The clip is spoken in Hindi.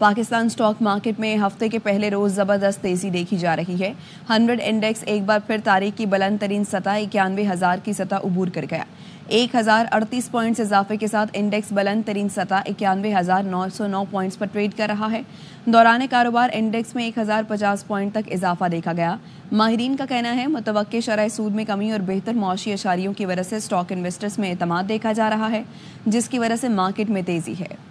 पाकिस्तान स्टॉक मार्केट में हफ्ते के पहले रोज़ ज़बरदस्त तेज़ी देखी जा रही है हंड्रेड इंडेक्स एक बार फिर तारीख की बुलंद तरीन सतह इक्यानवे हज़ार की सतह उबूर कर गया एक हज़ार अड़तीस पॉइंट इजाफे के साथ इंडेक्स बुलंद तरीन सतह इक्यानवे हज़ार नौ सौ नौ पॉइंट पर ट्रेड कर रहा है दौरान कारोबार इंडेक्स में एक हज़ार पचास पॉइंट तक इजाफा देखा गया माहरीन का कहना है मुतव शराय सूद में कमी और बेहतर मुशी अशारियों की वजह से स्टॉक इन्वेस्टर्स में अतमाद देखा जा रहा है जिसकी वजह से मार्केट में तेज़ी है